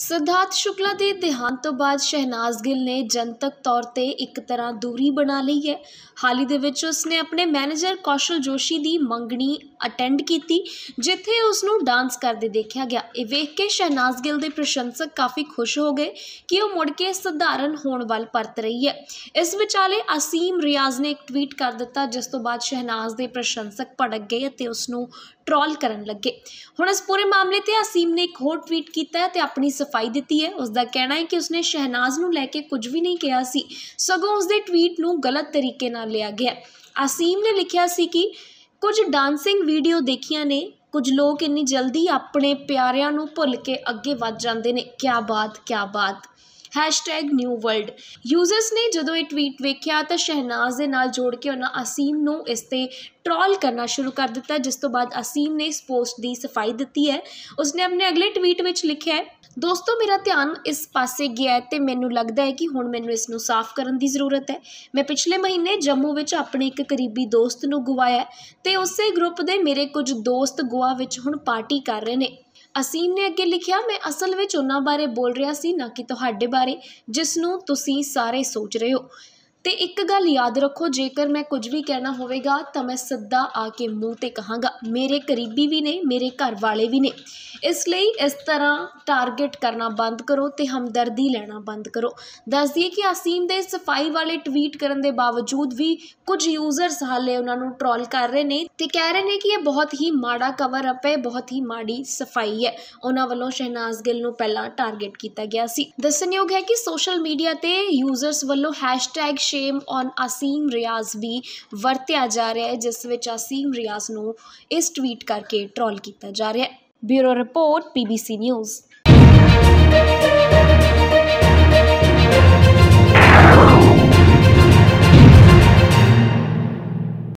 ਸਿਧਾਰਥ ਸ਼ੁਕਲਾ ਦੇ ਦੇਹਾਂਤ ਤੋਂ ਬਾਅਦ ਸ਼ਹਿਨਾਜ਼ ਗਿੱਲ ਨੇ ਜਨਤਕ ਤੌਰ ਤੇ ਇੱਕ ਤਰ੍ਹਾਂ ਦੂਰੀ ਬਣਾ ਲਈ ਹੈ ਹਾਲ ਹੀ ਦੇ ਵਿੱਚ ਉਸ ਨੇ ਆਪਣੇ ਮੈਨੇਜਰ ਕੌਸ਼ਲ ਜੋਸ਼ੀ ਦੀ ਮੰਗਣੀ ਅਟੈਂਡ ਕੀਤੀ ਜਿੱਥੇ ਉਸ ਨੂੰ ਡਾਂਸ ਕਰਦੇ ਦੇਖਿਆ ਗਿਆ ਇਹ ਵੇਖ ਕੇ ਸ਼ਹਿਨਾਜ਼ ਗਿੱਲ ਦੇ ਪ੍ਰਸ਼ੰਸਕ ਕਾਫੀ ਖੁਸ਼ ਹੋ ਗਏ ਕਿ ਉਹ ਮੁੜ ਕੇ ਸਧਾਰਨ ਹੋਣ ਵੱਲ ਪਰਤ ਰਹੀ ਹੈ ਇਸ ਵਿਚਾਲੇ ਅਸੀਮ ਰਿਆਜ਼ ਨੇ ਇੱਕ ਟਵੀਟ ਕਰ ਦਿੱਤਾ ਜਿਸ ਤੋਂ ਬਾਅਦ ਸ਼ਹਿਨਾਜ਼ ਦੇ ਪ੍ਰਸ਼ੰਸਕ ਭੜਕ ਗਏ ਅਤੇ ਉਸ ਨੂੰ ਟ੍ਰੋਲ ਕਰਨ ਲੱਗੇ ਹੁਣ ਇਸ ਪੂਰੇ ਮਾਮਲੇ ਤੇ ਅਸੀਮ ਨੇ ਇੱਕ ਹੋਰ ਟਵੀਟ ਕੀਤਾ ਤੇ ਆਪਣੀ ਸਫਾਈ ਦਿੱਤੀ ਹੈ ਉਸ ਦਾ ਕਹਿਣਾ ਹੈ ਕਿ ਉਸਨੇ ਸ਼ਹਿਨਾਜ਼ ਨੂੰ ਲੈ ਕੇ ਕੁਝ ਵੀ ਨਹੀਂ ਕਿਹਾ ਸੀ ਸਗੋਂ ਉਸਦੇ ਟਵੀਟ ਨੂੰ ਗਲਤ ਤਰੀਕੇ ਨਾਲ ਲਿਆ ਗਿਆ ਅਸੀਮ ਨੇ ਲਿਖਿਆ ਸੀ ਕਿ ਕੁਝ ਡਾਂਸਿੰਗ ਵੀਡੀਓ ਦੇਖੀਆਂ ਨੇ ਕੁਝ ਲੋਕ ਇੰਨੀ ਜਲਦੀ ਆਪਣੇ ਪਿਆਰਿਆਂ ਨੂੰ ਭੁੱਲ ਕੇ ਅੱਗੇ ਵੱਧ ਜਾਂਦੇ ਨੇ ਕਿਆ ਬਾਤ ਕਿਆ ਬਾਤ #newworld ਯੂਜ਼ਰਸ ਨੇ ਜਦੋਂ ਇਹ ਟਵੀਟ ਵੇਖਿਆ ਤਾਂ ਸ਼ਹਿਨਾਜ਼ ਦੇ ਨਾਲ ਜੋੜ ਕੇ ਉਹਨਾਂ ਅਸੀਮ ਨੂੰ ਇਸ ਤੇ ਟ੍ਰੋਲ ਕਰਨਾ ਸ਼ੁਰੂ ਕਰ ਦਿੱਤਾ ਜਿਸ ਤੋਂ ਬਾਅਦ ਅਸੀਮ ਨੇ ਇਸ ਪੋਸਟ ਦੀ ਸਫਾਈ ਦਿੱਤੀ ਹੈ ਉਸਨੇ ਆਪਣੇ ਅਗਲੇ ਟਵੀਟ ਵਿੱਚ ਲਿਖਿਆ ਹੈ ਦੋਸਤੋ ਮੇਰਾ ਧਿਆਨ ਇਸ ਪਾਸੇ ਗਿਆ ਤੇ ਮੈਨੂੰ ਲੱਗਦਾ ਹੈ ਕਿ ਹੁਣ ਮੈਨੂੰ ਇਸ ਨੂੰ ਸਾਫ਼ ਕਰਨ ਦੀ ਜ਼ਰੂਰਤ ਹੈ ਮੈਂ ਪਿਛਲੇ ਮਹੀਨੇ ਜੰਮੂ ਵਿੱਚ ਆਪਣੇ ਇੱਕ ਕਰੀਬੀ ਦੋਸਤ ਨੂੰ ਗਵਾਇਆ ਤੇ ਉਸੇ ਗਰੁੱਪ ਦੇ ਮੇਰੇ ਕੁਝ ਦੋਸਤ ਗੋਆ ਵਿੱਚ ਹੁਣ ਪਾਰਟੀ ਕਰ ਰਹੇ ਨੇ ਅਸੀਮ ਨੇ ਅੱਗੇ ਲਿਖਿਆ ਮੈਂ ਅਸਲ ਵਿੱਚ ਉਹਨਾਂ ਬਾਰੇ ਬੋਲ ਰਿਹਾ ਸੀ ਨਾ ਕਿ ਤੁਹਾਡੇ ਬਾਰੇ ਜਿਸ ਨੂੰ ਤੁਸੀਂ ਸਾਰੇ ਸੋਚ ਰਹੇ ਹੋ ਤੇ ਇੱਕ ਗੱਲ ਯਾਦ ਰੱਖੋ ਜੇਕਰ ਮੈਂ ਕੁਝ ਵੀ ਕਹਿਣਾ ਹੋਵੇਗਾ ਤਾਂ ਮੈਂ ਸਿੱਧਾ ਆ ਕੇ ਮੂੰਹ ਤੇ ਕਹਾਂਗਾ ਮੇਰੇ ਕਰੀਬੀ ਵੀ ਨੇ ਮੇਰੇ ਘਰ ਵਾਲੇ ਵੀ ਨੇ ਇਸ ਲਈ ਇਸ ਤਰ੍ਹਾਂ ਟਾਰਗੇਟ ਕਰਨਾ ਬੰਦ ਕਰੋ ਤੇ ਹਮਦਰਦੀ ਲੈਣਾ ਬੰਦ ਕਰੋ ਦੱਸ ਦਈਏ ਕਿ ਅਸੀਮ ਦੇ ਸਫਾਈ ਵਾਲੇ ਟਵੀਟ ਕਰਨ ਦੇ ਬਾਵਜੂਦ ਵੀ ਕੁਝ ਯੂਜ਼ਰਸ ਹਾਲੇ ਉਹਨਾਂ ਨੂੰ ਟ੍ਰੋਲ ਕਰ ਰਹੇ ਨੇ ਤੇ ਕਹਿ ਰਹੇ ਨੇ ਕਿ ਇਹ ਬਹੁਤ ਹੀ ਮਾੜਾ ਕਵਰ ਅਪ ਹੈ ਬਹੁਤ ਹੀ ਮਾੜੀ ਸਫਾਈ ਹੈ ਉਹਨਾਂ ਵੱਲੋਂ ਸ਼ਹਿਨਾਜ਼ ਗਿੱਲ ਨੂੰ ਪਹਿਲਾਂ ਟਾਰਗੇਟ ਕੀਤਾ ਗਿਆ ਸੀ ਦੱਸਣਯੋਗ ਹੈ ਕਿ ਸੋਸ਼ਲ ਮੀਡੀਆ ਤੇ ਯੂਜ਼ਰਸ ਵੱਲੋਂ ਸ਼ੇਮ ਔਨ ਅਸੀਮ ਰਿਆਜ਼ ਵੀ ਵਰਤਿਆ ਜਾ ਰਿਹਾ ਹੈ ਜਿਸ ਵਿੱਚ ਅਸੀਮ ਰਿਆਜ਼ ਨੂੰ ਇਸ ਟਵੀਟ ਕਰਕੇ ਟਰੋਲ ਕੀਤਾ ਜਾ ਰਿਹਾ ਹੈ ਬਿਊਰੋ ਰਿਪੋਰਟ ਪੀਬੀਸੀ ਨਿਊਜ਼